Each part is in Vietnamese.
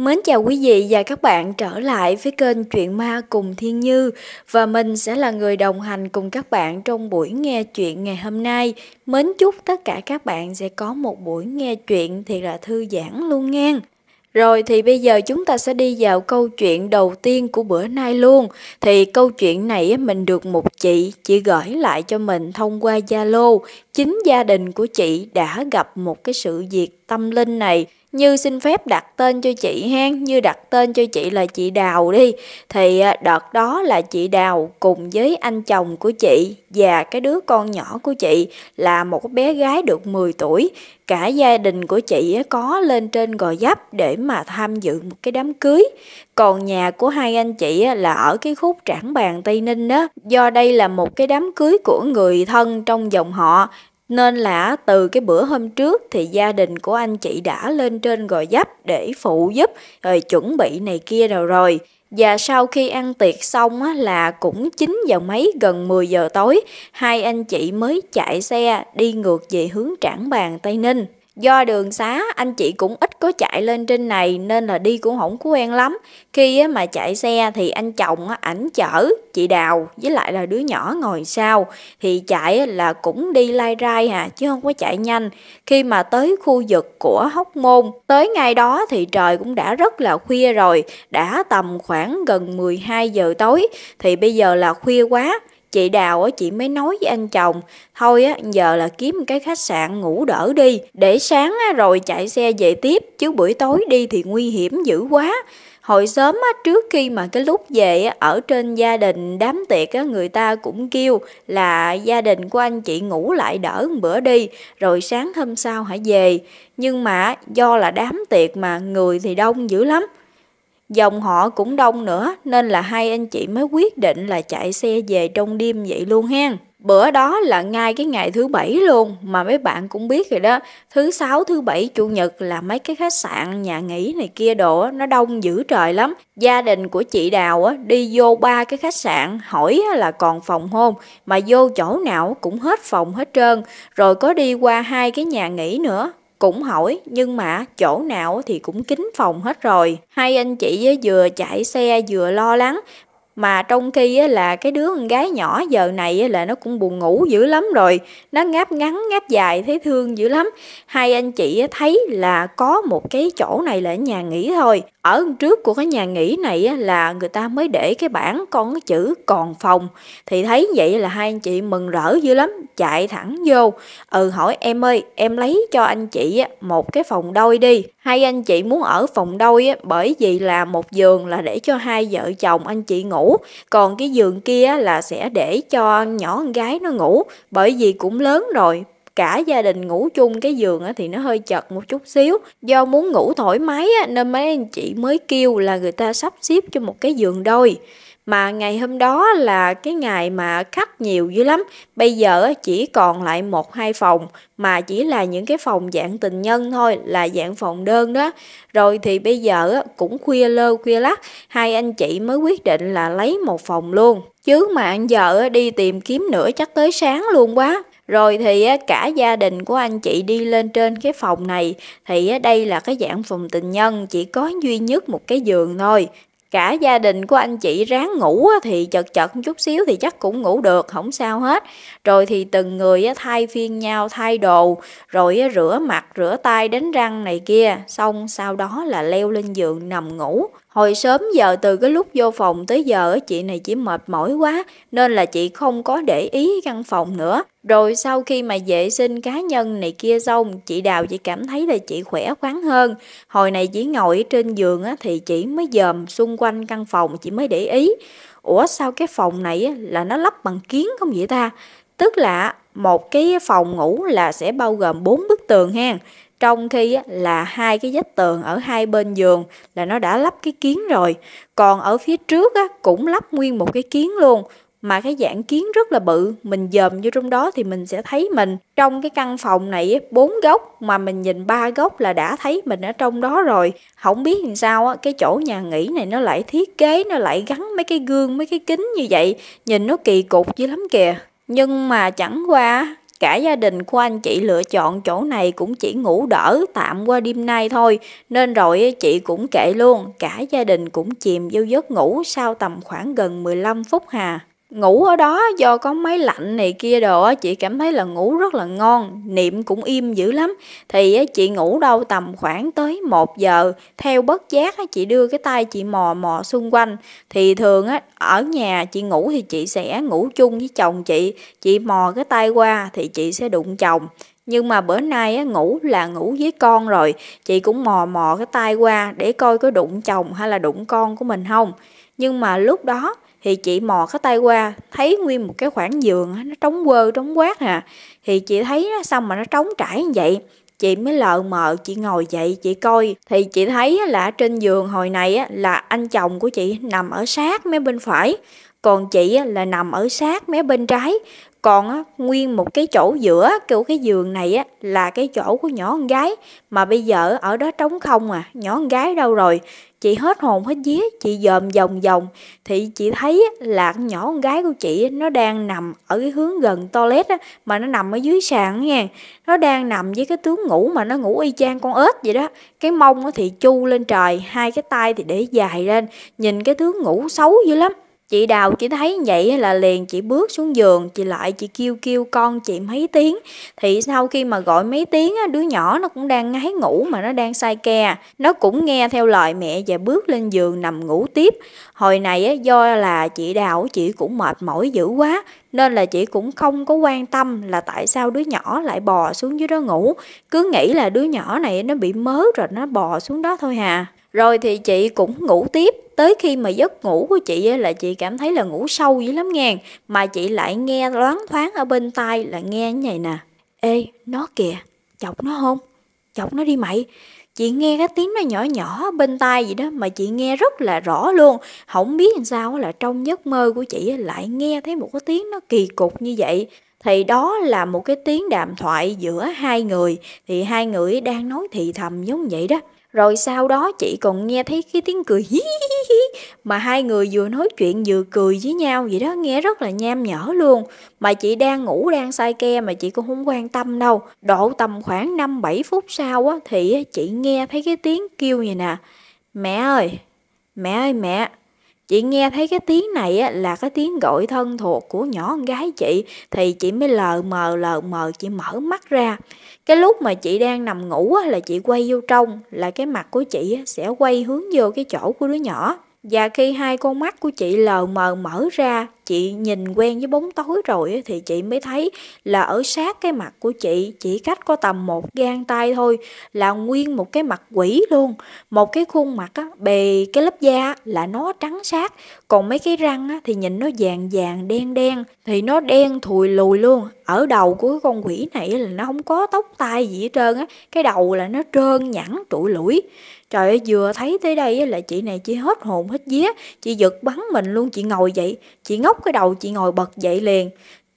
Mến chào quý vị và các bạn trở lại với kênh Chuyện Ma cùng Thiên Như và mình sẽ là người đồng hành cùng các bạn trong buổi nghe chuyện ngày hôm nay. Mến chúc tất cả các bạn sẽ có một buổi nghe chuyện thì là thư giãn luôn nghe. Rồi thì bây giờ chúng ta sẽ đi vào câu chuyện đầu tiên của bữa nay luôn. Thì câu chuyện này mình được một chị, chị gửi lại cho mình thông qua Zalo. Chính gia đình của chị đã gặp một cái sự việc tâm linh này như xin phép đặt tên cho chị hen, Như đặt tên cho chị là chị Đào đi. Thì à, đợt đó là chị Đào cùng với anh chồng của chị và cái đứa con nhỏ của chị là một bé gái được 10 tuổi. Cả gia đình của chị có lên trên Gò dắp để mà tham dự một cái đám cưới. Còn nhà của hai anh chị là ở cái khúc Trảng Bàn Tây Ninh đó. Do đây là một cái đám cưới của người thân trong dòng họ nên là từ cái bữa hôm trước thì gia đình của anh chị đã lên trên gò dắp để phụ giúp rồi chuẩn bị này kia rồi rồi. Và sau khi ăn tiệc xong là cũng 9 giờ mấy gần 10 giờ tối, hai anh chị mới chạy xe đi ngược về hướng Trảng Bàng Tây Ninh. Do đường xá anh chị cũng ít có chạy lên trên này nên là đi cũng không có quen lắm. Khi mà chạy xe thì anh chồng ảnh chở chị Đào với lại là đứa nhỏ ngồi sau thì chạy là cũng đi lai rai hà chứ không có chạy nhanh. Khi mà tới khu vực của Hóc Môn, tới ngày đó thì trời cũng đã rất là khuya rồi, đã tầm khoảng gần 12 giờ tối thì bây giờ là khuya quá Chị Đào á, chị mới nói với anh chồng, thôi á, giờ là kiếm cái khách sạn ngủ đỡ đi, để sáng rồi chạy xe về tiếp, chứ buổi tối đi thì nguy hiểm dữ quá. Hồi sớm á, trước khi mà cái lúc về á, ở trên gia đình đám tiệc á, người ta cũng kêu là gia đình của anh chị ngủ lại đỡ một bữa đi, rồi sáng hôm sau hãy về. Nhưng mà do là đám tiệc mà người thì đông dữ lắm, Dòng họ cũng đông nữa nên là hai anh chị mới quyết định là chạy xe về trong đêm vậy luôn hen. Bữa đó là ngay cái ngày thứ bảy luôn mà mấy bạn cũng biết rồi đó. Thứ sáu, thứ bảy, chủ nhật là mấy cái khách sạn, nhà nghỉ này kia đồ nó đông dữ trời lắm. Gia đình của chị Đào á, đi vô ba cái khách sạn hỏi là còn phòng hôn mà vô chỗ nào cũng hết phòng hết trơn. Rồi có đi qua hai cái nhà nghỉ nữa cũng hỏi nhưng mà chỗ nào thì cũng kín phòng hết rồi. Hai anh chị vừa chạy xe vừa lo lắng mà trong khi là cái đứa con gái nhỏ giờ này là nó cũng buồn ngủ dữ lắm rồi nó ngáp ngắn ngáp dài thấy thương dữ lắm hai anh chị thấy là có một cái chỗ này là nhà nghỉ thôi ở trước của cái nhà nghỉ này là người ta mới để cái bảng con cái chữ còn phòng thì thấy vậy là hai anh chị mừng rỡ dữ lắm chạy thẳng vô ừ hỏi em ơi em lấy cho anh chị một cái phòng đôi đi hai anh chị muốn ở phòng đôi bởi vì là một giường là để cho hai vợ chồng anh chị ngủ còn cái giường kia là sẽ để cho nhỏ con gái nó ngủ bởi vì cũng lớn rồi cả gia đình ngủ chung cái giường á, thì nó hơi chật một chút xíu do muốn ngủ thoải mái nên mấy anh chị mới kêu là người ta sắp xếp cho một cái giường đôi mà ngày hôm đó là cái ngày mà khách nhiều dữ lắm bây giờ chỉ còn lại một hai phòng mà chỉ là những cái phòng dạng tình nhân thôi là dạng phòng đơn đó rồi thì bây giờ cũng khuya lơ khuya lắc hai anh chị mới quyết định là lấy một phòng luôn chứ mà anh vợ đi tìm kiếm nữa chắc tới sáng luôn quá rồi thì cả gia đình của anh chị đi lên trên cái phòng này thì đây là cái dạng phòng tình nhân chỉ có duy nhất một cái giường thôi. Cả gia đình của anh chị ráng ngủ thì chật chật chút xíu thì chắc cũng ngủ được, không sao hết. Rồi thì từng người thay phiên nhau thay đồ, rồi rửa mặt, rửa tay đánh răng này kia, xong sau đó là leo lên giường nằm ngủ. Hồi sớm giờ từ cái lúc vô phòng tới giờ chị này chỉ mệt mỏi quá nên là chị không có để ý căn phòng nữa. Rồi sau khi mà vệ sinh cá nhân này kia xong, chị Đào chị cảm thấy là chị khỏe khoắn hơn. Hồi này chỉ ngồi trên giường á, thì chị mới dòm xung quanh căn phòng chị mới để ý. Ủa sao cái phòng này là nó lắp bằng kiến không vậy ta? Tức là một cái phòng ngủ là sẽ bao gồm bốn bức tường ha trong khi là hai cái vách tường ở hai bên giường là nó đã lắp cái kiến rồi còn ở phía trước á, cũng lắp nguyên một cái kiến luôn mà cái dạng kiến rất là bự mình dòm vô trong đó thì mình sẽ thấy mình trong cái căn phòng này bốn góc mà mình nhìn ba góc là đã thấy mình ở trong đó rồi không biết làm sao á cái chỗ nhà nghỉ này nó lại thiết kế nó lại gắn mấy cái gương mấy cái kính như vậy nhìn nó kỳ cục dữ lắm kìa nhưng mà chẳng qua Cả gia đình của anh chị lựa chọn chỗ này cũng chỉ ngủ đỡ tạm qua đêm nay thôi, nên rồi chị cũng kệ luôn, cả gia đình cũng chìm vô giấc ngủ sau tầm khoảng gần 15 phút hà ngủ ở đó do có máy lạnh này kia đồ á chị cảm thấy là ngủ rất là ngon niệm cũng im dữ lắm thì chị ngủ đâu tầm khoảng tới 1 giờ theo bất giác chị đưa cái tay chị mò mò xung quanh thì thường á ở nhà chị ngủ thì chị sẽ ngủ chung với chồng chị chị mò cái tay qua thì chị sẽ đụng chồng nhưng mà bữa nay á, ngủ là ngủ với con rồi chị cũng mò mò cái tay qua để coi có đụng chồng hay là đụng con của mình không nhưng mà lúc đó thì chị mò cái tay qua thấy nguyên một cái khoảng giường nó trống quơ trống quát à thì chị thấy nó xong mà nó trống trải như vậy chị mới lờ mờ chị ngồi dậy chị coi thì chị thấy là trên giường hồi này là anh chồng của chị nằm ở sát mé bên phải còn chị là nằm ở sát mé bên trái còn nguyên một cái chỗ giữa kiểu cái giường này á là cái chỗ của nhỏ con gái mà bây giờ ở đó trống không à nhỏ con gái đâu rồi Chị hết hồn hết vía, chị dòm vòng vòng thì chị thấy là nhỏ con gái của chị nó đang nằm ở cái hướng gần toilet á, mà nó nằm ở dưới sàn nha. Nó đang nằm với cái tướng ngủ mà nó ngủ y chang con ếch vậy đó. Cái mông thì chu lên trời, hai cái tay thì để dài lên, nhìn cái tướng ngủ xấu dữ lắm. Chị Đào chỉ thấy vậy là liền chị bước xuống giường, chị lại chị kêu kêu con chị mấy tiếng. Thì sau khi mà gọi mấy tiếng, đứa nhỏ nó cũng đang ngáy ngủ mà nó đang say ke. Nó cũng nghe theo lời mẹ và bước lên giường nằm ngủ tiếp. Hồi này do là chị Đào chị cũng mệt mỏi dữ quá, nên là chị cũng không có quan tâm là tại sao đứa nhỏ lại bò xuống dưới đó ngủ. Cứ nghĩ là đứa nhỏ này nó bị mớ rồi nó bò xuống đó thôi hà. Rồi thì chị cũng ngủ tiếp tới khi mà giấc ngủ của chị ấy là chị cảm thấy là ngủ sâu dữ lắm ngàn mà chị lại nghe loáng thoáng ở bên tai là nghe như này nè ê nó kìa chọc nó không chọc nó đi mày chị nghe cái tiếng nó nhỏ nhỏ bên tai gì đó mà chị nghe rất là rõ luôn không biết làm sao là trong giấc mơ của chị lại nghe thấy một cái tiếng nó kỳ cục như vậy thì đó là một cái tiếng đàm thoại giữa hai người thì hai người đang nói thì thầm giống vậy đó rồi sau đó chị còn nghe thấy cái tiếng cười hí hí hí mà hai người vừa nói chuyện vừa cười với nhau vậy đó, nghe rất là nham nhở luôn. Mà chị đang ngủ đang say ke mà chị cũng không quan tâm đâu. Độ tầm khoảng 5-7 phút sau á thì chị nghe thấy cái tiếng kêu vậy nè. Mẹ ơi, mẹ ơi mẹ. Chị nghe thấy cái tiếng này á, là cái tiếng gọi thân thuộc của nhỏ con gái chị thì chị mới lờ mờ lờ mờ chị mở mắt ra cái lúc mà chị đang nằm ngủ là chị quay vô trong là cái mặt của chị sẽ quay hướng vô cái chỗ của đứa nhỏ và khi hai con mắt của chị lờ mờ mở ra chị nhìn quen với bóng tối rồi thì chị mới thấy là ở sát cái mặt của chị chỉ cách có tầm một gang tay thôi là nguyên một cái mặt quỷ luôn một cái khuôn mặt á, bề cái lớp da là nó trắng sát còn mấy cái răng á, thì nhìn nó vàng vàng đen đen thì nó đen thùi lùi luôn ở đầu của con quỷ này là nó không có tóc tai gì hết trơn á cái đầu là nó trơn nhẵn trụi lũi Trời ơi, vừa thấy tới đây là chị này chị hết hồn hết vía, chị giật bắn mình luôn, chị ngồi dậy chị ngốc chốc cái đầu chị ngồi bật dậy liền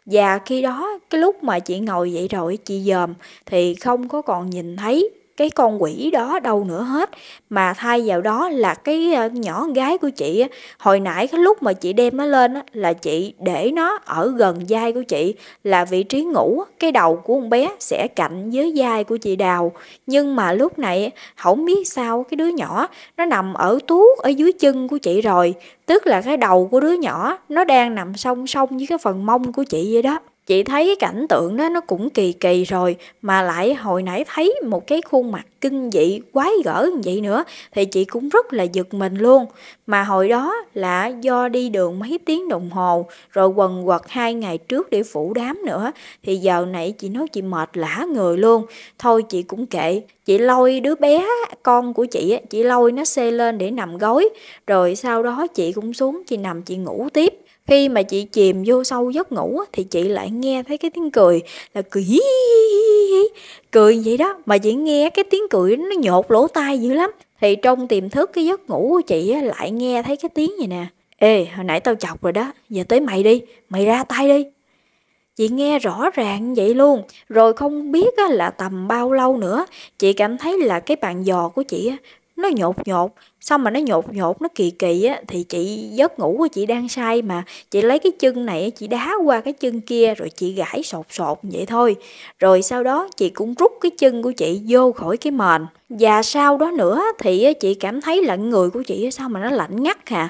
và khi đó cái lúc mà chị ngồi dậy rồi chị dòm thì không có còn nhìn thấy cái con quỷ đó đâu nữa hết mà thay vào đó là cái ờ, nhỏ gái của chị hồi nãy cái lúc mà chị đem nó lên là chị để nó ở gần vai của chị là vị trí ngủ cái đầu của con bé sẽ cạnh với vai của chị đào nhưng mà lúc này không biết sao cái đứa nhỏ nó nằm ở tuốt ở dưới chân của chị rồi tức là cái đầu của đứa nhỏ nó đang nằm song song với cái phần mông của chị vậy đó chị thấy cái cảnh tượng đó nó cũng kỳ kỳ rồi mà lại hồi nãy thấy một cái khuôn mặt kinh dị quái gở như vậy nữa thì chị cũng rất là giật mình luôn mà hồi đó là do đi đường mấy tiếng đồng hồ rồi quần quật hai ngày trước để phủ đám nữa thì giờ nãy chị nói chị mệt lả người luôn thôi chị cũng kệ chị lôi đứa bé con của chị chị lôi nó xê lên để nằm gối rồi sau đó chị cũng xuống chị nằm chị ngủ tiếp khi mà chị chìm vô sâu giấc ngủ thì chị lại nghe thấy cái tiếng cười là cười hí hí hí hí. Cười vậy đó mà chị nghe cái tiếng cười nó nhột lỗ tai dữ lắm. Thì trong tiềm thức cái giấc ngủ của chị lại nghe thấy cái tiếng vậy nè. Ê, hồi nãy tao chọc rồi đó, giờ tới mày đi, mày ra tay đi. Chị nghe rõ ràng vậy luôn, rồi không biết là tầm bao lâu nữa, chị cảm thấy là cái bàn giò của chị nó nhột nhột xong mà nó nhột nhột nó kỳ kỳ á thì chị giấc ngủ của chị đang say mà chị lấy cái chân này chị đá qua cái chân kia rồi chị gãi sột sột vậy thôi rồi sau đó chị cũng rút cái chân của chị vô khỏi cái mền và sau đó nữa thì chị cảm thấy lạnh người của chị sao mà nó lạnh ngắt hà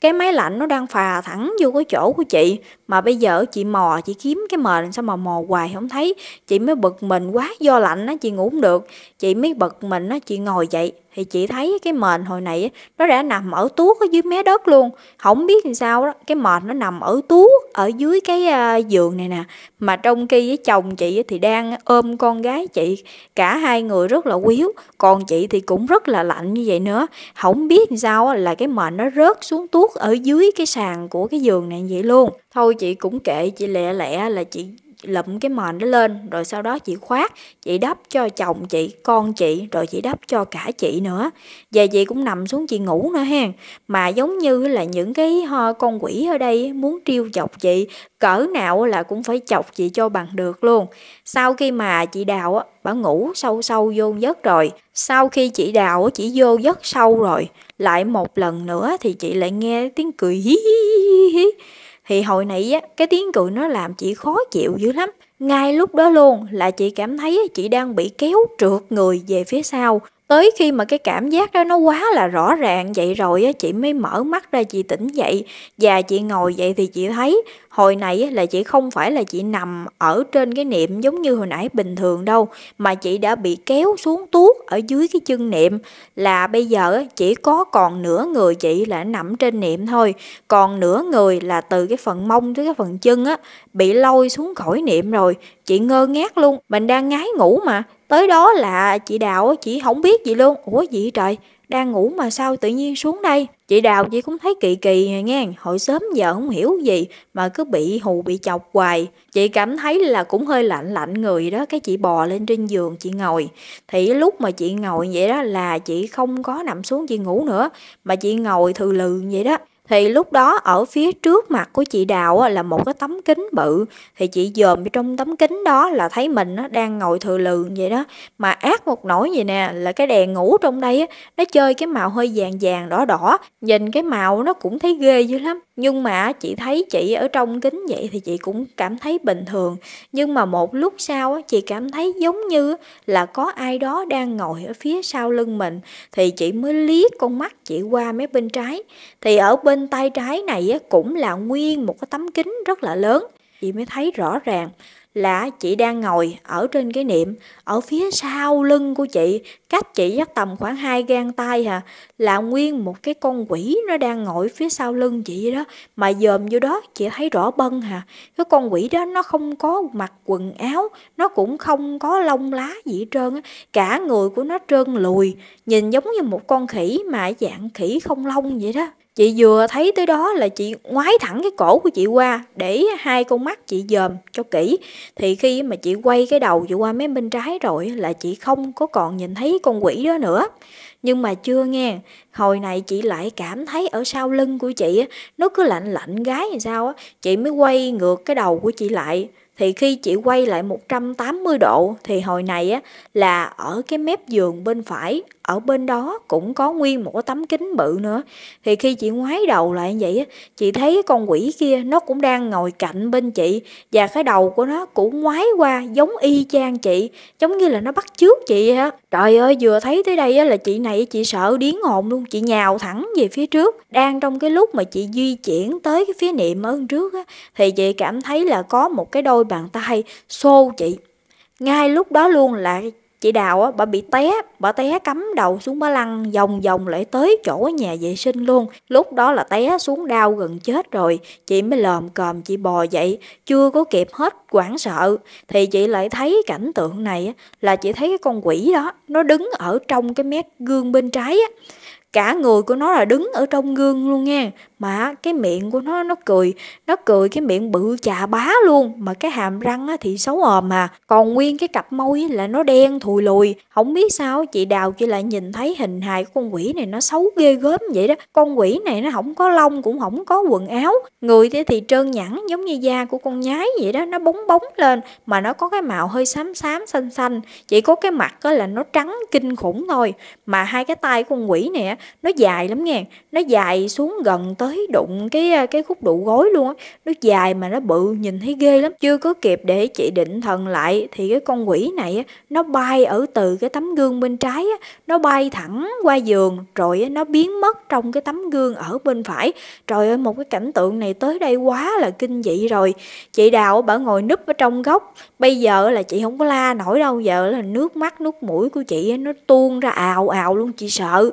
cái máy lạnh nó đang phà thẳng vô cái chỗ của chị mà bây giờ chị mò chị kiếm cái mền sao mà mò hoài không thấy chị mới bực mình quá do lạnh á chị ngủ không được chị mới bực mình á chị ngồi dậy thì chị thấy cái mền hồi nãy nó đã nằm ở tuốt ở dưới mé đất luôn không biết làm sao đó cái mền nó nằm ở tuốt ở dưới cái ờ, giường này nè mà trong khi với chồng chị thì đang ôm con gái chị cả hai người rất là quýu còn chị thì cũng rất là lạnh như vậy nữa không biết làm sao là cái mền nó rớt xuống tuốt ở dưới cái sàn của cái giường này vậy luôn thôi chị cũng kệ chị lẹ lẹ là chị lụm cái mền đó lên rồi sau đó chị khoác chị đắp cho chồng chị con chị rồi chị đắp cho cả chị nữa về chị cũng nằm xuống chị ngủ nữa ha mà giống như là những cái ờ, con quỷ ở đây muốn trêu chọc chị cỡ nào là cũng phải chọc chị cho bằng được luôn sau khi mà chị đào á bà ngủ sâu sâu vô giấc rồi sau khi chị đào chị vô giấc sâu rồi lại một lần nữa thì chị lại nghe tiếng cười hí hí hí hí thì hồi nãy á, cái tiếng cười nó làm chị khó chịu dữ lắm. Ngay lúc đó luôn là chị cảm thấy chị đang bị kéo trượt người về phía sau, tới khi mà cái cảm giác đó nó quá là rõ ràng vậy rồi á chị mới mở mắt ra chị tỉnh dậy và chị ngồi dậy thì chị thấy hồi này là chị không phải là chị nằm ở trên cái niệm giống như hồi nãy bình thường đâu mà chị đã bị kéo xuống tuốt ở dưới cái chân niệm là bây giờ chỉ có còn nửa người chị là nằm trên niệm thôi còn nửa người là từ cái phần mông tới cái phần chân á bị lôi xuống khỏi niệm rồi chị ngơ ngác luôn mình đang ngái ngủ mà Tới đó là chị Đào chị không biết gì luôn. Ủa gì trời, đang ngủ mà sao tự nhiên xuống đây. Chị Đào chị cũng thấy kỳ kỳ nghe, hồi sớm giờ không hiểu gì mà cứ bị hù bị chọc hoài. Chị cảm thấy là cũng hơi lạnh lạnh người đó, cái chị bò lên trên giường chị ngồi. Thì lúc mà chị ngồi vậy đó là chị không có nằm xuống chị ngủ nữa, mà chị ngồi thừ lừ vậy đó thì lúc đó ở phía trước mặt của chị Đào là một cái tấm kính bự thì chị dòm vô trong tấm kính đó là thấy mình nó đang ngồi thừa lường vậy đó mà ác một nỗi vậy nè là cái đèn ngủ trong đây nó chơi cái màu hơi vàng vàng đỏ đỏ nhìn cái màu nó cũng thấy ghê dữ lắm nhưng mà chị thấy chị ở trong kính vậy thì chị cũng cảm thấy bình thường nhưng mà một lúc sau chị cảm thấy giống như là có ai đó đang ngồi ở phía sau lưng mình thì chị mới liếc con mắt chị qua mé bên trái thì ở bên bên tay trái này cũng là nguyên một cái tấm kính rất là lớn chị mới thấy rõ ràng là chị đang ngồi ở trên cái niệm ở phía sau lưng của chị cách chị chắc tầm khoảng hai gang tay hả là nguyên một cái con quỷ nó đang ngồi phía sau lưng chị đó mà dòm vô đó chị thấy rõ bân hả cái con quỷ đó nó không có mặc quần áo nó cũng không có lông lá gì hết trơn á cả người của nó trơn lùi nhìn giống như một con khỉ mà dạng khỉ không lông vậy đó Chị vừa thấy tới đó là chị ngoái thẳng cái cổ của chị qua để hai con mắt chị dòm cho kỹ. Thì khi mà chị quay cái đầu chị qua mé bên trái rồi là chị không có còn nhìn thấy con quỷ đó nữa. Nhưng mà chưa nghe, hồi này chị lại cảm thấy ở sau lưng của chị nó cứ lạnh lạnh gái làm sao á. Chị mới quay ngược cái đầu của chị lại. Thì khi chị quay lại 180 độ thì hồi này á là ở cái mép giường bên phải ở bên đó cũng có nguyên một cái tấm kính bự nữa thì khi chị ngoái đầu lại như vậy chị thấy con quỷ kia nó cũng đang ngồi cạnh bên chị và cái đầu của nó cũng ngoái qua giống y chang chị giống như là nó bắt trước chị á trời ơi vừa thấy tới đây là chị này chị sợ điếng hồn luôn chị nhào thẳng về phía trước đang trong cái lúc mà chị di chuyển tới cái phía niệm ở trước á thì chị cảm thấy là có một cái đôi bàn tay xô chị ngay lúc đó luôn là chị đào á bà bị té bà té cắm đầu xuống bà lăng vòng vòng lại tới chỗ nhà vệ sinh luôn lúc đó là té xuống đau gần chết rồi chị mới lòm còm chị bò dậy chưa có kịp hết hoảng sợ thì chị lại thấy cảnh tượng này là chị thấy cái con quỷ đó nó đứng ở trong cái mép gương bên trái á cả người của nó là đứng ở trong gương luôn nha mà cái miệng của nó nó cười nó cười cái miệng bự chà bá luôn mà cái hàm răng á, thì xấu hòm à còn nguyên cái cặp môi là nó đen thùi lùi không biết sao chị đào chị lại nhìn thấy hình hài của con quỷ này nó xấu ghê gớm vậy đó con quỷ này nó không có lông cũng không có quần áo người thì, thì trơn nhẵn giống như da của con nhái vậy đó nó bóng bóng lên mà nó có cái màu hơi xám xám xanh xanh chỉ có cái mặt á, là nó trắng kinh khủng thôi mà hai cái tay con quỷ này á, nó dài lắm nghe nó dài xuống gần tới tới đụng cái cái khúc đủ gối luôn á nó dài mà nó bự nhìn thấy ghê lắm chưa có kịp để chị định thần lại thì cái con quỷ này á, nó bay ở từ cái tấm gương bên trái á, nó bay thẳng qua giường rồi nó biến mất trong cái tấm gương ở bên phải trời ơi một cái cảnh tượng này tới đây quá là kinh dị rồi chị đào bà ngồi núp ở trong góc bây giờ là chị không có la nổi đâu giờ là nước mắt nước mũi của chị nó tuôn ra ào ào luôn chị sợ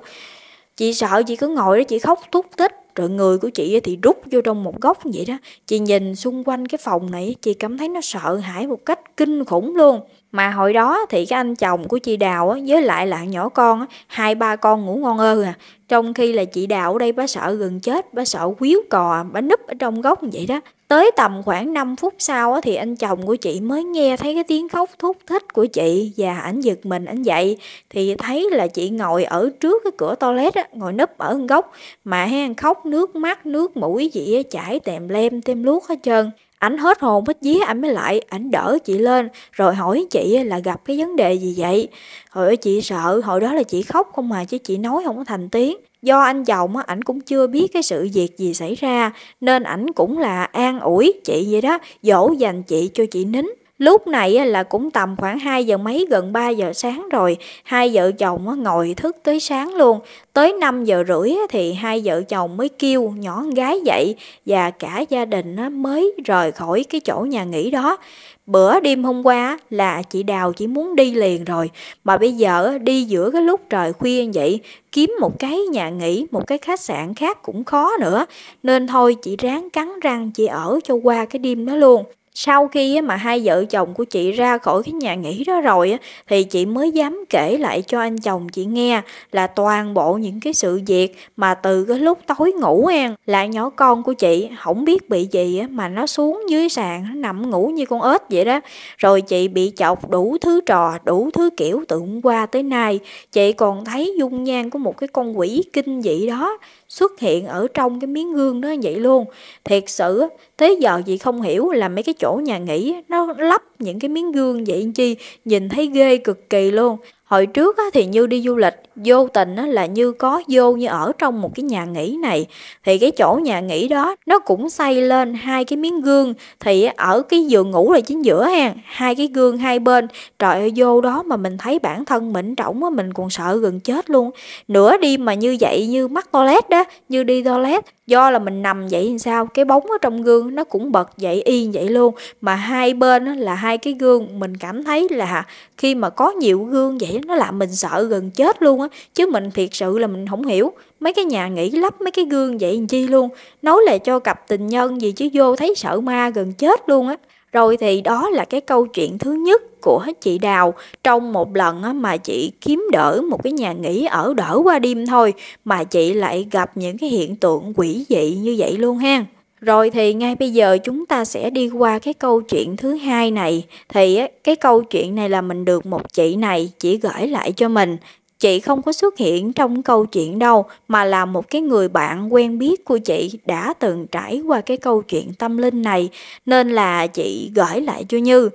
chị sợ chị cứ ngồi đó chị khóc thúc thích rồi người của chị thì rút vô trong một góc vậy đó chị nhìn xung quanh cái phòng này chị cảm thấy nó sợ hãi một cách kinh khủng luôn mà hồi đó thì cái anh chồng của chị Đào á, với lại là nhỏ con á, hai ba con ngủ ngon ơ à trong khi là chị Đào ở đây bà sợ gần chết bà sợ quýu cò bà núp ở trong góc vậy đó tới tầm khoảng 5 phút sau á, thì anh chồng của chị mới nghe thấy cái tiếng khóc thúc thích của chị và ảnh giật mình ảnh dậy thì thấy là chị ngồi ở trước cái cửa toilet á, ngồi núp ở góc mà hen khóc nước mắt nước mũi gì á, chảy tèm lem tèm luốt hết trơn ảnh hết hồn hết vía ảnh mới lại ảnh đỡ chị lên rồi hỏi chị là gặp cái vấn đề gì vậy hồi chị sợ hồi đó là chị khóc không mà chứ chị nói không có thành tiếng do anh chồng á ảnh cũng chưa biết cái sự việc gì xảy ra nên ảnh cũng là an ủi chị vậy đó dỗ dành chị cho chị nín Lúc này là cũng tầm khoảng 2 giờ mấy gần 3 giờ sáng rồi, hai vợ chồng ngồi thức tới sáng luôn. Tới 5 giờ rưỡi thì hai vợ chồng mới kêu nhỏ gái dậy và cả gia đình mới rời khỏi cái chỗ nhà nghỉ đó. Bữa đêm hôm qua là chị Đào chỉ muốn đi liền rồi Mà bây giờ đi giữa cái lúc trời khuya vậy Kiếm một cái nhà nghỉ, một cái khách sạn khác cũng khó nữa Nên thôi chị ráng cắn răng chị ở cho qua cái đêm đó luôn sau khi mà hai vợ chồng của chị ra khỏi cái nhà nghỉ đó rồi thì chị mới dám kể lại cho anh chồng chị nghe là toàn bộ những cái sự việc mà từ cái lúc tối ngủ an là nhỏ con của chị không biết bị gì mà nó xuống dưới sàn nó nằm ngủ như con ếch vậy đó rồi chị bị chọc đủ thứ trò đủ thứ kiểu từ hôm qua tới nay chị còn thấy dung nhan của một cái con quỷ kinh dị đó xuất hiện ở trong cái miếng gương đó vậy luôn thiệt sự tới giờ chị không hiểu là mấy cái chỗ nhà nghỉ nó lắp những cái miếng gương vậy chi nhìn thấy ghê cực kỳ luôn Hồi trước thì Như đi du lịch, vô tình là Như có vô như ở trong một cái nhà nghỉ này. Thì cái chỗ nhà nghỉ đó nó cũng xây lên hai cái miếng gương. Thì ở cái giường ngủ là chính giữa ha, hai cái gương hai bên. Trời ơi vô đó mà mình thấy bản thân mình trỏng á, mình còn sợ gần chết luôn. Nửa đi mà Như vậy như mắc toilet đó, Như đi toilet. Do là mình nằm vậy làm sao, cái bóng ở trong gương nó cũng bật dậy y vậy luôn. Mà hai bên là hai cái gương, mình cảm thấy là khi mà có nhiều gương vậy nó làm mình sợ gần chết luôn á chứ mình thiệt sự là mình không hiểu mấy cái nhà nghỉ lắp mấy cái gương vậy làm chi luôn nói là cho cặp tình nhân gì chứ vô thấy sợ ma gần chết luôn á rồi thì đó là cái câu chuyện thứ nhất của chị Đào trong một lần mà chị kiếm đỡ một cái nhà nghỉ ở đỡ qua đêm thôi mà chị lại gặp những cái hiện tượng quỷ dị như vậy luôn ha. Rồi thì ngay bây giờ chúng ta sẽ đi qua cái câu chuyện thứ hai này. Thì cái câu chuyện này là mình được một chị này chỉ gửi lại cho mình. Chị không có xuất hiện trong câu chuyện đâu mà là một cái người bạn quen biết của chị đã từng trải qua cái câu chuyện tâm linh này nên là chị gửi lại cho Như.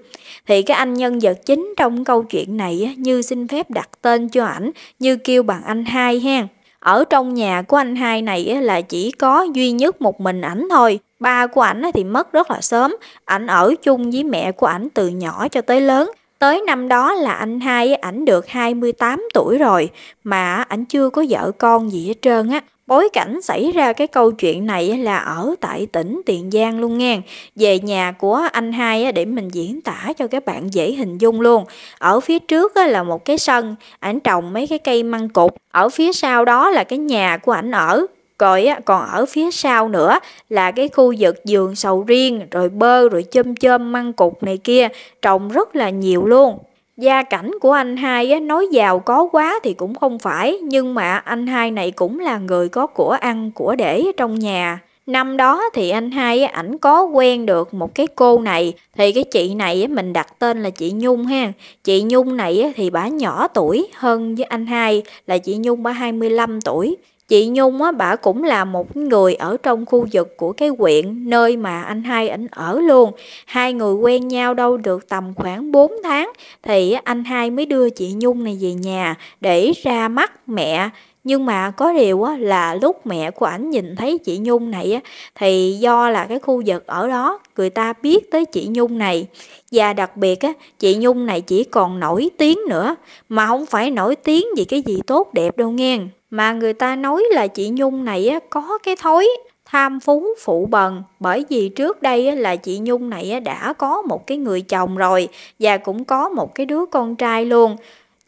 Thì cái anh nhân vật chính trong câu chuyện này Như xin phép đặt tên cho ảnh Như kêu bằng anh hai ha. Ở trong nhà của anh hai này là chỉ có duy nhất một mình ảnh thôi. Ba của ảnh thì mất rất là sớm, ảnh ở chung với mẹ của ảnh từ nhỏ cho tới lớn. Tới năm đó là anh hai ảnh được 28 tuổi rồi mà ảnh chưa có vợ con gì hết trơn á. Bối cảnh xảy ra cái câu chuyện này là ở tại tỉnh Tiền Giang luôn nha. Về nhà của anh hai để mình diễn tả cho các bạn dễ hình dung luôn. Ở phía trước là một cái sân, ảnh trồng mấy cái cây măng cục. Ở phía sau đó là cái nhà của ảnh ở, rồi còn ở phía sau nữa là cái khu vực giường sầu riêng, rồi bơ, rồi chôm chôm măng cục này kia, trồng rất là nhiều luôn. Gia cảnh của anh hai nói giàu có quá thì cũng không phải, nhưng mà anh hai này cũng là người có của ăn, của để trong nhà. Năm đó thì anh hai ảnh có quen được một cái cô này, thì cái chị này mình đặt tên là chị Nhung ha. Chị Nhung này thì bà nhỏ tuổi hơn với anh hai, là chị Nhung bà 25 tuổi. Chị Nhung á, bà cũng là một người ở trong khu vực của cái huyện nơi mà anh hai ảnh ở luôn. Hai người quen nhau đâu được tầm khoảng 4 tháng thì anh hai mới đưa chị Nhung này về nhà để ra mắt mẹ nhưng mà có điều á, là lúc mẹ của ảnh nhìn thấy chị Nhung này á, thì do là cái khu vực ở đó người ta biết tới chị Nhung này và đặc biệt á, chị Nhung này chỉ còn nổi tiếng nữa mà không phải nổi tiếng vì cái gì tốt đẹp đâu nghe mà người ta nói là chị Nhung này á, có cái thói tham phú phụ bần bởi vì trước đây là chị Nhung này đã có một cái người chồng rồi và cũng có một cái đứa con trai luôn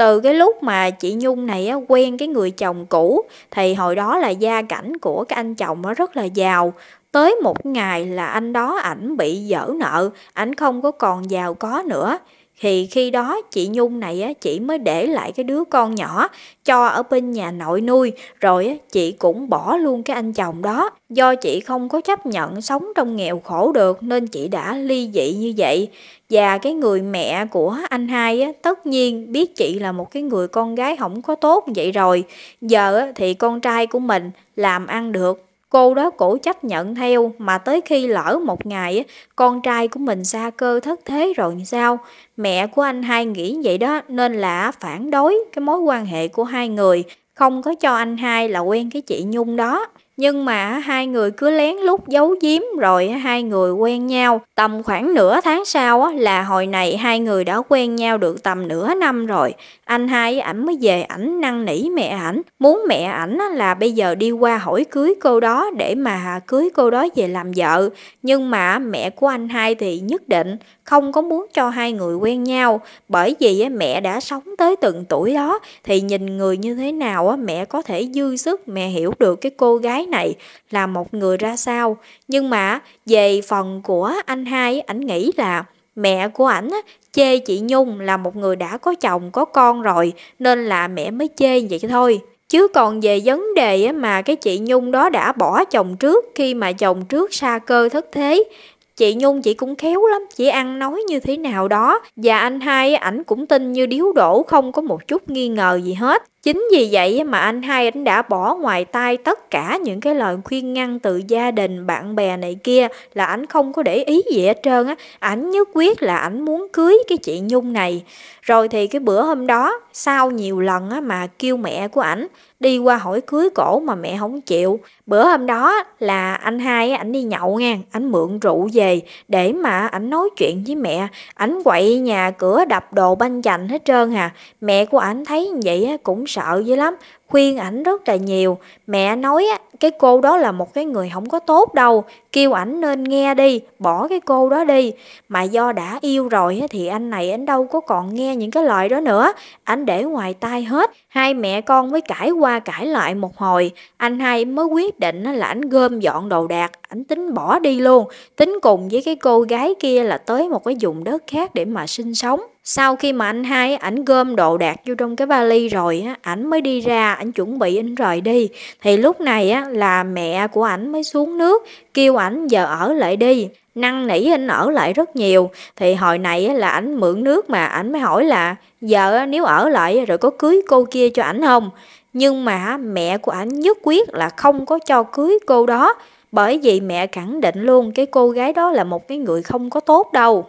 từ cái lúc mà chị Nhung này á, quen cái người chồng cũ thì hồi đó là gia cảnh của cái anh chồng nó rất là giàu tới một ngày là anh đó ảnh bị dở nợ ảnh không có còn giàu có nữa thì khi đó chị Nhung này á, chị mới để lại cái đứa con nhỏ cho ở bên nhà nội nuôi rồi chị cũng bỏ luôn cái anh chồng đó do chị không có chấp nhận sống trong nghèo khổ được nên chị đã ly dị như vậy và cái người mẹ của anh hai á, tất nhiên biết chị là một cái người con gái không có tốt vậy rồi giờ thì con trai của mình làm ăn được Cô đó cổ chấp nhận theo mà tới khi lỡ một ngày con trai của mình xa cơ thất thế rồi sao? Mẹ của anh hai nghĩ vậy đó nên là phản đối cái mối quan hệ của hai người, không có cho anh hai là quen cái chị Nhung đó nhưng mà hai người cứ lén lút giấu giếm rồi hai người quen nhau tầm khoảng nửa tháng sau là hồi này hai người đã quen nhau được tầm nửa năm rồi anh hai ảnh mới về ảnh năn nỉ mẹ ảnh muốn mẹ ảnh là bây giờ đi qua hỏi cưới cô đó để mà cưới cô đó về làm vợ nhưng mà mẹ của anh hai thì nhất định không có muốn cho hai người quen nhau bởi vì mẹ đã sống tới từng tuổi đó thì nhìn người như thế nào mẹ có thể dư sức mẹ hiểu được cái cô gái này là một người ra sao. Nhưng mà về phần của anh hai, ảnh nghĩ là mẹ của ảnh chê chị Nhung là một người đã có chồng có con rồi nên là mẹ mới chê vậy thôi. Chứ còn về vấn đề mà cái chị Nhung đó đã bỏ chồng trước khi mà chồng trước xa cơ thất thế Chị Nhung chị cũng khéo lắm, chị ăn nói như thế nào đó. Và anh hai ảnh cũng tin như điếu đổ không có một chút nghi ngờ gì hết. Chính vì vậy mà anh hai ảnh đã bỏ ngoài tai tất cả những cái lời khuyên ngăn từ gia đình, bạn bè này kia là ảnh không có để ý gì hết trơn á. Ảnh nhất quyết là ảnh muốn cưới cái chị Nhung này. Rồi thì cái bữa hôm đó, sau nhiều lần á mà kêu mẹ của ảnh đi qua hỏi cưới cổ mà mẹ không chịu bữa hôm đó là anh hai ảnh đi nhậu nha ảnh mượn rượu về để mà ảnh nói chuyện với mẹ ảnh quậy nhà cửa đập đồ banh chành hết trơn hà mẹ của ảnh thấy như vậy cũng sợ dữ lắm khuyên ảnh rất là nhiều mẹ nói á, cái cô đó là một cái người không có tốt đâu kêu ảnh nên nghe đi bỏ cái cô đó đi mà do đã yêu rồi thì anh này anh đâu có còn nghe những cái lời đó nữa ảnh để ngoài tai hết hai mẹ con mới cãi qua cãi lại một hồi anh hai mới quyết định là ảnh gom dọn đồ đạc ảnh tính bỏ đi luôn tính cùng với cái cô gái kia là tới một cái vùng đất khác để mà sinh sống sau khi mà anh hai ảnh gom đồ đạc vô trong cái vali rồi á ảnh mới đi ra ảnh chuẩn bị ảnh rời đi thì lúc này á là mẹ của ảnh mới xuống nước kêu ảnh giờ ở lại đi năn nỉ anh ở lại rất nhiều thì hồi này á là ảnh mượn nước mà ảnh mới hỏi là giờ nếu ở lại rồi có cưới cô kia cho ảnh không nhưng mà mẹ của ảnh nhất quyết là không có cho cưới cô đó bởi vì mẹ khẳng định luôn cái cô gái đó là một cái người không có tốt đâu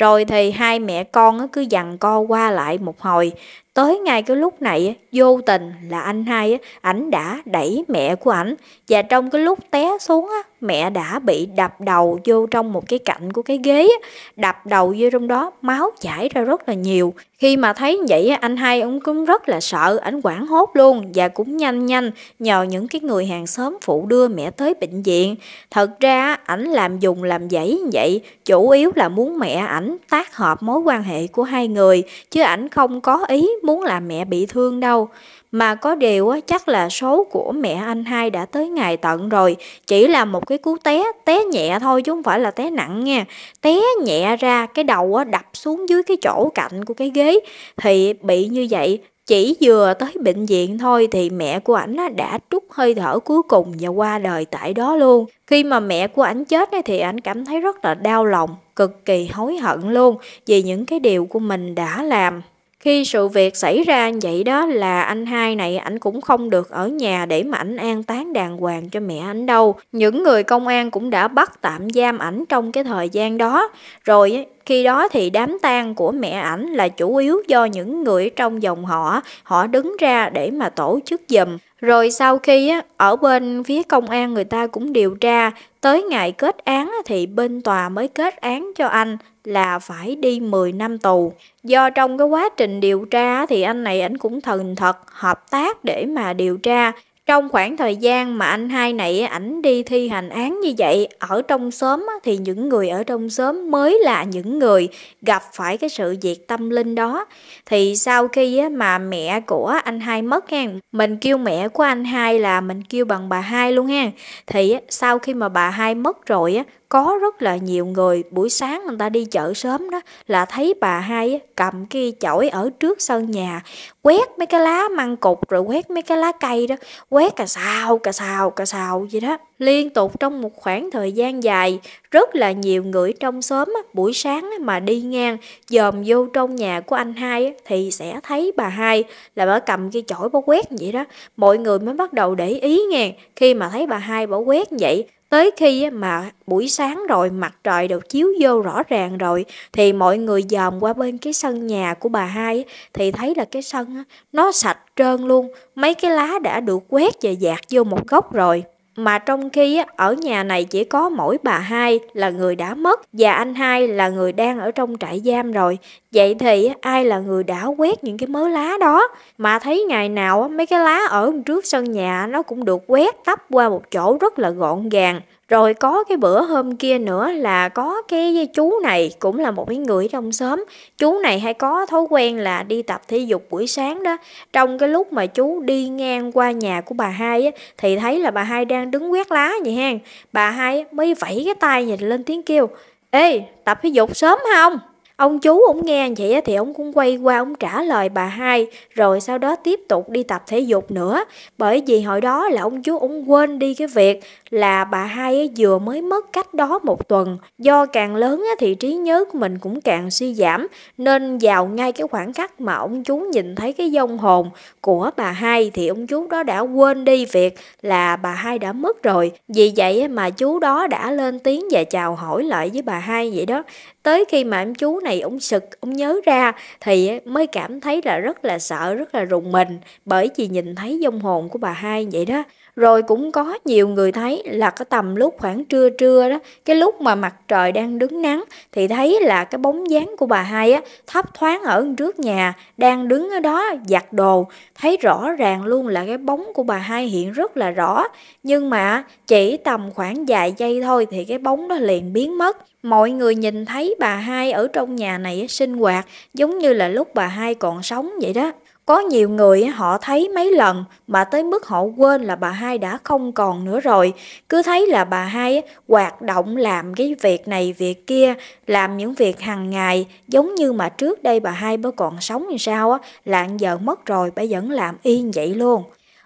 rồi thì hai mẹ con cứ dằn co qua lại một hồi. Tới ngay cái lúc này, vô tình là anh hai, ảnh đã đẩy mẹ của ảnh. Và trong cái lúc té xuống mẹ đã bị đập đầu vô trong một cái cạnh của cái ghế đập đầu vô trong đó máu chảy ra rất là nhiều khi mà thấy vậy anh hai ông cũng rất là sợ ảnh quảng hốt luôn và cũng nhanh nhanh nhờ những cái người hàng xóm phụ đưa mẹ tới bệnh viện thật ra ảnh làm dùng làm dãy vậy chủ yếu là muốn mẹ ảnh tác hợp mối quan hệ của hai người chứ ảnh không có ý muốn làm mẹ bị thương đâu mà có điều chắc là số của mẹ anh hai đã tới ngày tận rồi Chỉ là một cái cú té, té nhẹ thôi chứ không phải là té nặng nha Té nhẹ ra cái đầu đập xuống dưới cái chỗ cạnh của cái ghế Thì bị như vậy chỉ vừa tới bệnh viện thôi thì mẹ của ảnh đã trút hơi thở cuối cùng và qua đời tại đó luôn. Khi mà mẹ của ảnh chết thì ảnh cảm thấy rất là đau lòng, cực kỳ hối hận luôn vì những cái điều của mình đã làm khi sự việc xảy ra vậy đó là anh hai này ảnh cũng không được ở nhà để mà ảnh an táng đàng hoàng cho mẹ ảnh đâu những người công an cũng đã bắt tạm giam ảnh trong cái thời gian đó rồi khi đó thì đám tang của mẹ ảnh là chủ yếu do những người trong dòng họ họ đứng ra để mà tổ chức giùm rồi sau khi ở bên phía công an người ta cũng điều tra, tới ngày kết án thì bên tòa mới kết án cho anh là phải đi 10 năm tù. Do trong cái quá trình điều tra thì anh này ảnh cũng thần thật hợp tác để mà điều tra trong khoảng thời gian mà anh hai này ảnh đi thi hành án như vậy, ở trong xóm thì những người ở trong xóm mới là những người gặp phải cái sự việc tâm linh đó. Thì sau khi mà mẹ của anh hai mất ha, mình kêu mẹ của anh hai là mình kêu bằng bà hai luôn ha. Thì sau khi mà bà hai mất rồi có rất là nhiều người buổi sáng người ta đi chợ sớm đó là thấy bà hai cầm cái chổi ở trước sân nhà quét mấy cái lá măng cục rồi quét mấy cái lá cây đó quét cà sao cà sao cà sao vậy đó liên tục trong một khoảng thời gian dài rất là nhiều người trong xóm buổi sáng mà đi ngang dòm vô trong nhà của anh hai thì sẽ thấy bà hai là bà cầm cái chổi bỏ quét vậy đó mọi người mới bắt đầu để ý nghe khi mà thấy bà hai bỏ quét vậy Tới khi mà buổi sáng rồi mặt trời đều chiếu vô rõ ràng rồi thì mọi người dòm qua bên cái sân nhà của bà hai thì thấy là cái sân nó sạch trơn luôn, mấy cái lá đã được quét và dạt vô một góc rồi. Mà trong khi ở nhà này chỉ có mỗi bà hai là người đã mất và anh hai là người đang ở trong trại giam rồi. Vậy thì ai là người đã quét những cái mớ lá đó? Mà thấy ngày nào mấy cái lá ở trước sân nhà nó cũng được quét tấp qua một chỗ rất là gọn gàng. Rồi có cái bữa hôm kia nữa là có cái chú này cũng là một cái người trong xóm. Chú này hay có thói quen là đi tập thể dục buổi sáng đó. Trong cái lúc mà chú đi ngang qua nhà của bà hai á, thì thấy là bà hai đang đứng quét lá vậy hen Bà hai mới vẫy cái tay nhìn lên tiếng kêu. Ê, tập thể dục sớm không? Ông chú ổng nghe vậy thì ông cũng quay qua ông trả lời bà hai rồi sau đó tiếp tục đi tập thể dục nữa. Bởi vì hồi đó là ông chú ổng quên đi cái việc là bà hai vừa mới mất cách đó một tuần. Do càng lớn thì trí nhớ của mình cũng càng suy giảm nên vào ngay cái khoảng khắc mà ông chú nhìn thấy cái dông hồn của bà hai thì ông chú đó đã quên đi việc là bà hai đã mất rồi. Vì vậy mà chú đó đã lên tiếng và chào hỏi lại với bà hai vậy đó tới khi mà em chú này ông sực ông nhớ ra thì mới cảm thấy là rất là sợ rất là rùng mình bởi vì nhìn thấy vong hồn của bà hai vậy đó rồi cũng có nhiều người thấy là cái tầm lúc khoảng trưa trưa đó, cái lúc mà mặt trời đang đứng nắng thì thấy là cái bóng dáng của bà hai á thấp thoáng ở trước nhà, đang đứng ở đó giặt đồ, thấy rõ ràng luôn là cái bóng của bà hai hiện rất là rõ, nhưng mà chỉ tầm khoảng vài giây thôi thì cái bóng đó liền biến mất. Mọi người nhìn thấy bà hai ở trong nhà này sinh hoạt giống như là lúc bà hai còn sống vậy đó. Có nhiều người họ thấy mấy lần mà tới mức họ quên là bà hai đã không còn nữa rồi. Cứ thấy là bà hai hoạt động làm cái việc này việc kia, làm những việc hàng ngày giống như mà trước đây bà hai bà còn sống như sao á, lạng giờ mất rồi bà vẫn làm y vậy luôn.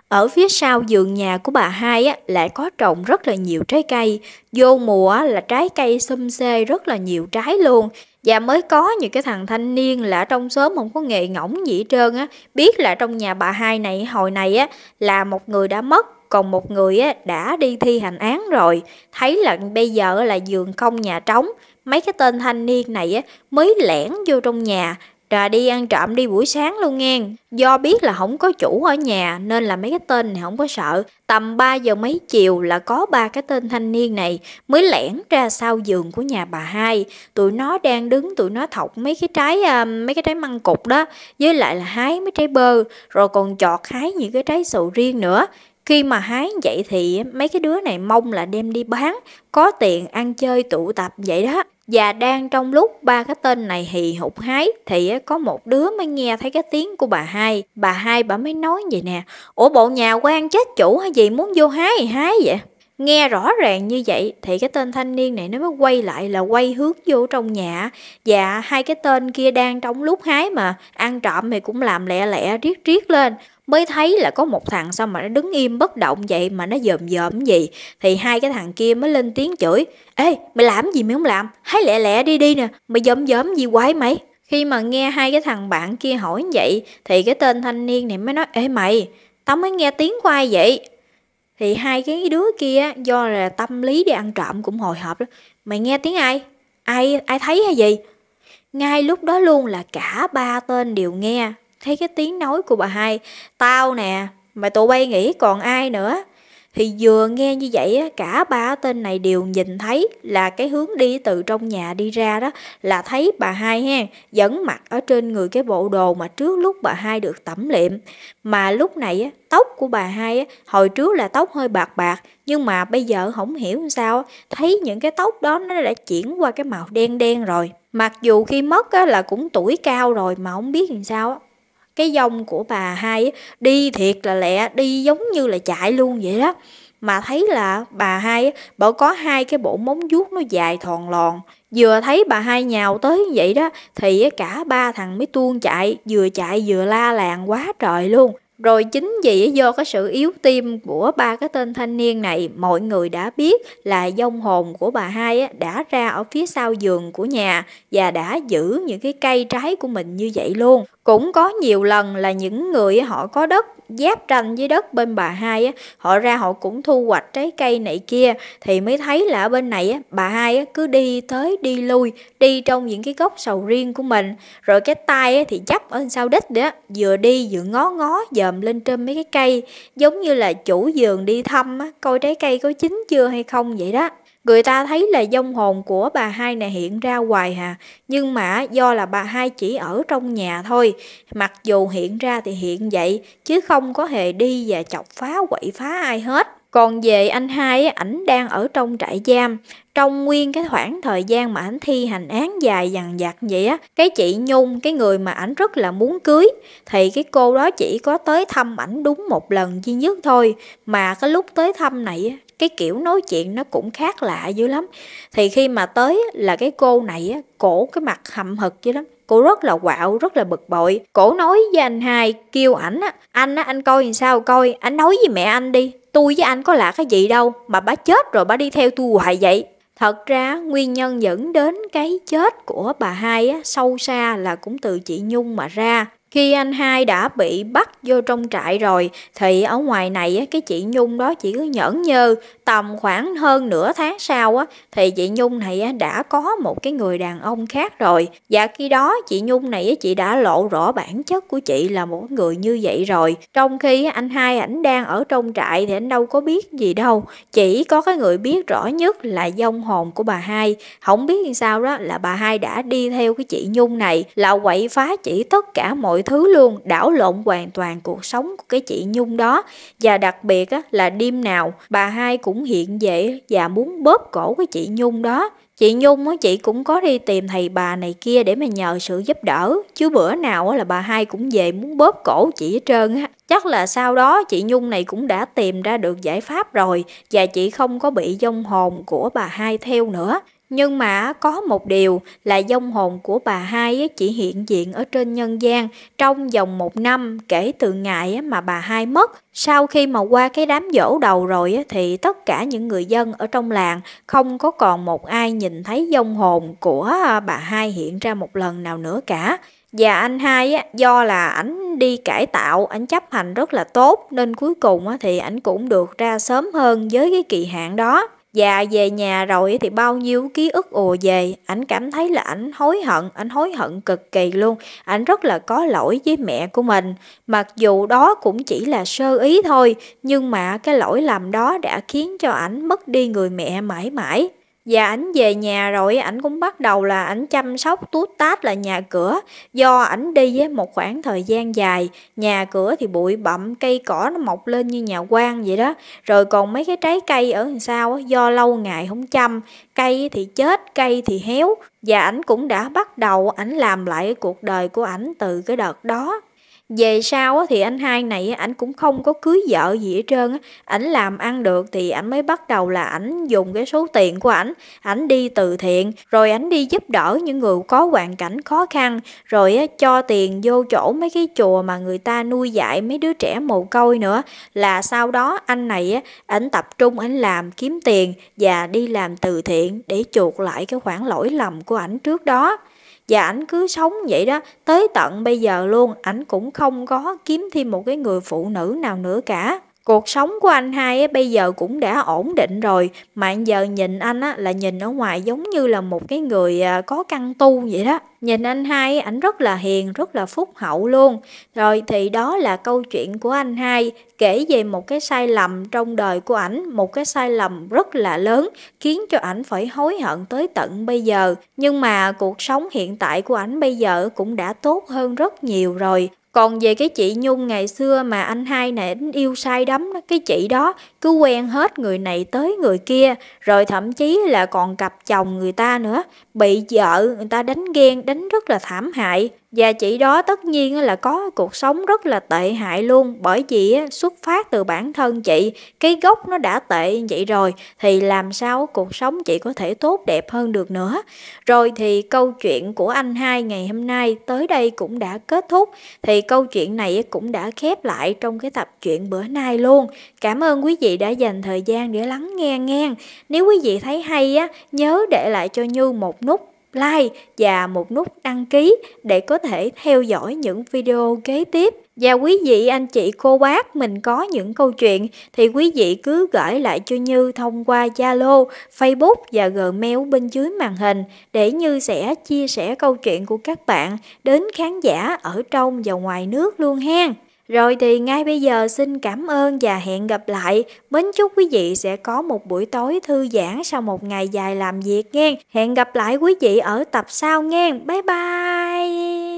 Ở phía sau giường nhà của bà hai á, lại có trồng rất là nhiều trái cây. Vô mùa là trái cây xum xê rất là nhiều trái luôn. Và mới có những cái thằng thanh niên là trong xóm không có nghề ngỗng gì hết trơn á, biết là trong nhà bà hai này hồi này á là một người đã mất còn một người á, đã đi thi hành án rồi thấy là bây giờ là giường không nhà trống mấy cái tên thanh niên này á, mới lẻn vô trong nhà ra đi ăn trộm đi buổi sáng luôn nghe. Do biết là không có chủ ở nhà nên là mấy cái tên này không có sợ. Tầm 3 giờ mấy chiều là có ba cái tên thanh niên này mới lẻn ra sau giường của nhà bà hai. Tụi nó đang đứng tụi nó thọc mấy cái trái à, mấy cái trái măng cục đó với lại là hái mấy trái bơ rồi còn chọt hái những cái trái sầu riêng nữa. Khi mà hái vậy thì mấy cái đứa này mong là đem đi bán, có tiền ăn chơi tụ tập vậy đó. Và đang trong lúc ba cái tên này hì hụt hái thì có một đứa mới nghe thấy cái tiếng của bà hai. Bà hai bà mới nói vậy nè, ủa bộ nhà quan chết chủ hay gì muốn vô hái hái vậy? Nghe rõ ràng như vậy thì cái tên thanh niên này nó mới quay lại là quay hướng vô trong nhà và hai cái tên kia đang trong lúc hái mà ăn trộm thì cũng làm lẹ lẹ riết riết lên mới thấy là có một thằng sao mà nó đứng im bất động vậy mà nó dòm dòm gì thì hai cái thằng kia mới lên tiếng chửi ê mày làm gì mày không làm hãy lẹ lẹ đi đi nè mày dòm dòm gì quái mày khi mà nghe hai cái thằng bạn kia hỏi vậy thì cái tên thanh niên này mới nói ê mày tao mới nghe tiếng của ai vậy thì hai cái đứa kia do là tâm lý đi ăn trộm cũng hồi hộp lắm mày nghe tiếng ai ai ai thấy hay gì ngay lúc đó luôn là cả ba tên đều nghe thấy cái tiếng nói của bà hai tao nè mà tụi bay nghĩ còn ai nữa thì vừa nghe như vậy cả ba tên này đều nhìn thấy là cái hướng đi từ trong nhà đi ra đó là thấy bà hai ha vẫn mặc ở trên người cái bộ đồ mà trước lúc bà hai được tẩm liệm mà lúc này tóc của bà hai hồi trước là tóc hơi bạc bạc nhưng mà bây giờ không hiểu sao thấy những cái tóc đó nó đã chuyển qua cái màu đen đen rồi mặc dù khi mất là cũng tuổi cao rồi mà không biết làm sao cái dông của bà hai đi thiệt là lẹ đi giống như là chạy luôn vậy đó mà thấy là bà hai bỏ có hai cái bộ móng vuốt nó dài thòn lòn vừa thấy bà hai nhào tới vậy đó thì cả ba thằng mới tuôn chạy vừa chạy vừa la làng quá trời luôn rồi chính vì do cái sự yếu tim của ba cái tên thanh niên này, mọi người đã biết là dông hồn của bà hai đã ra ở phía sau giường của nhà và đã giữ những cái cây trái của mình như vậy luôn. Cũng có nhiều lần là những người họ có đất giáp ranh với đất bên bà hai họ ra họ cũng thu hoạch trái cây này kia thì mới thấy là ở bên này bà hai cứ đi tới đi lui đi trong những cái gốc sầu riêng của mình rồi cái tay thì chắp ở sau đít đó vừa đi vừa ngó ngó dòm lên trên mấy cái cây giống như là chủ vườn đi thăm coi trái cây có chín chưa hay không vậy đó Người ta thấy là dông hồn của bà hai này hiện ra hoài hà, nhưng mà do là bà hai chỉ ở trong nhà thôi, mặc dù hiện ra thì hiện vậy, chứ không có hề đi và chọc phá quậy phá ai hết. Còn về anh hai, ảnh đang ở trong trại giam. Trong nguyên cái khoảng thời gian mà ảnh thi hành án dài dằn dặt vậy á, cái chị Nhung, cái người mà ảnh rất là muốn cưới, thì cái cô đó chỉ có tới thăm ảnh đúng một lần duy nhất thôi. Mà cái lúc tới thăm này cái kiểu nói chuyện nó cũng khác lạ dữ lắm thì khi mà tới là cái cô này á cổ cái mặt hậm hực dữ lắm cổ rất là quạo rất là bực bội cổ nói với anh hai kêu ảnh á anh á anh coi làm sao coi anh nói với mẹ anh đi tôi với anh có lạ cái gì đâu mà bà chết rồi bà đi theo tôi hoài vậy Thật ra nguyên nhân dẫn đến cái chết của bà hai á, sâu xa là cũng từ chị Nhung mà ra. Khi anh hai đã bị bắt vô trong trại rồi thì ở ngoài này cái chị Nhung đó chỉ cứ nhẫn nhơ tầm khoảng hơn nửa tháng sau á thì chị Nhung này đã có một cái người đàn ông khác rồi và khi đó chị Nhung này chị đã lộ rõ bản chất của chị là một người như vậy rồi trong khi anh hai ảnh đang ở trong trại thì anh đâu có biết gì đâu chỉ có cái người biết rõ nhất là dông hồn của bà hai không biết làm sao đó là bà hai đã đi theo cái chị Nhung này là quậy phá chỉ tất cả mọi thứ luôn đảo lộn hoàn toàn cuộc sống của cái chị Nhung đó và đặc biệt á, là đêm nào bà hai cũng hiện về và muốn bóp cổ cái chị Nhung đó chị Nhung á, chị cũng có đi tìm thầy bà này kia để mà nhờ sự giúp đỡ chứ bữa nào á, là bà hai cũng về muốn bóp cổ chị hết trơn á chắc là sau đó chị Nhung này cũng đã tìm ra được giải pháp rồi và chị không có bị dông hồn của bà hai theo nữa nhưng mà có một điều là dông hồn của bà hai chỉ hiện diện ở trên nhân gian trong vòng một năm kể từ ngày mà bà hai mất. Sau khi mà qua cái đám dỗ đầu rồi thì tất cả những người dân ở trong làng không có còn một ai nhìn thấy dông hồn của bà hai hiện ra một lần nào nữa cả. Và anh hai á, do là ảnh đi cải tạo, ảnh chấp hành rất là tốt nên cuối cùng á, thì ảnh cũng được ra sớm hơn với cái kỳ hạn đó. Và về nhà rồi thì bao nhiêu ký ức ùa về, ảnh cảm thấy là ảnh hối hận, ảnh hối hận cực kỳ luôn, ảnh rất là có lỗi với mẹ của mình. Mặc dù đó cũng chỉ là sơ ý thôi, nhưng mà cái lỗi lầm đó đã khiến cho ảnh mất đi người mẹ mãi mãi. Và dạ, ảnh về nhà rồi ảnh cũng bắt đầu là ảnh chăm sóc tút tát là nhà cửa Do ảnh đi với một khoảng thời gian dài Nhà cửa thì bụi bặm cây cỏ nó mọc lên như nhà quan vậy đó Rồi còn mấy cái trái cây ở đằng sau do lâu ngày không chăm Cây thì chết, cây thì héo Và ảnh cũng đã bắt đầu ảnh làm lại cuộc đời của ảnh từ cái đợt đó về sau thì anh hai này ảnh cũng không có cưới vợ gì hết trơn á ảnh làm ăn được thì ảnh mới bắt đầu là ảnh dùng cái số tiền của ảnh ảnh đi từ thiện rồi ảnh đi giúp đỡ những người có hoàn cảnh khó khăn rồi cho tiền vô chỗ mấy cái chùa mà người ta nuôi dạy mấy đứa trẻ mồ côi nữa là sau đó anh này á ảnh tập trung ảnh làm kiếm tiền và đi làm từ thiện để chuộc lại cái khoản lỗi lầm của ảnh trước đó và ảnh cứ sống vậy đó tới tận bây giờ luôn ảnh cũng không có kiếm thêm một cái người phụ nữ nào nữa cả Cuộc sống của anh hai ấy, bây giờ cũng đã ổn định rồi Mà giờ nhìn anh á, là nhìn ở ngoài giống như là một cái người à, có căn tu vậy đó Nhìn anh hai ảnh rất là hiền, rất là phúc hậu luôn Rồi thì đó là câu chuyện của anh hai Kể về một cái sai lầm trong đời của ảnh Một cái sai lầm rất là lớn Khiến cho ảnh phải hối hận tới tận bây giờ Nhưng mà cuộc sống hiện tại của ảnh bây giờ cũng đã tốt hơn rất nhiều rồi còn về cái chị Nhung ngày xưa mà anh hai này anh yêu say đắm cái chị đó cứ quen hết người này tới người kia, rồi thậm chí là còn cặp chồng người ta nữa, bị vợ người ta đánh ghen, đánh rất là thảm hại. Và chị đó tất nhiên là có cuộc sống rất là tệ hại luôn bởi vì xuất phát từ bản thân chị, cái gốc nó đã tệ như vậy rồi thì làm sao cuộc sống chị có thể tốt đẹp hơn được nữa. Rồi thì câu chuyện của anh hai ngày hôm nay tới đây cũng đã kết thúc thì câu chuyện này cũng đã khép lại trong cái tập chuyện bữa nay luôn. Cảm ơn quý vị đã dành thời gian để lắng nghe nghe. Nếu quý vị thấy hay á, nhớ để lại cho Như một nút like và một nút đăng ký để có thể theo dõi những video kế tiếp. Và quý vị, anh chị, cô bác mình có những câu chuyện thì quý vị cứ gửi lại cho Như thông qua Zalo, Facebook và Gmail bên dưới màn hình để Như sẽ chia sẻ câu chuyện của các bạn đến khán giả ở trong và ngoài nước luôn hen. Rồi thì ngay bây giờ xin cảm ơn và hẹn gặp lại. Mến chúc quý vị sẽ có một buổi tối thư giãn sau một ngày dài làm việc nghe. Hẹn gặp lại quý vị ở tập sau nghe. Bye bye!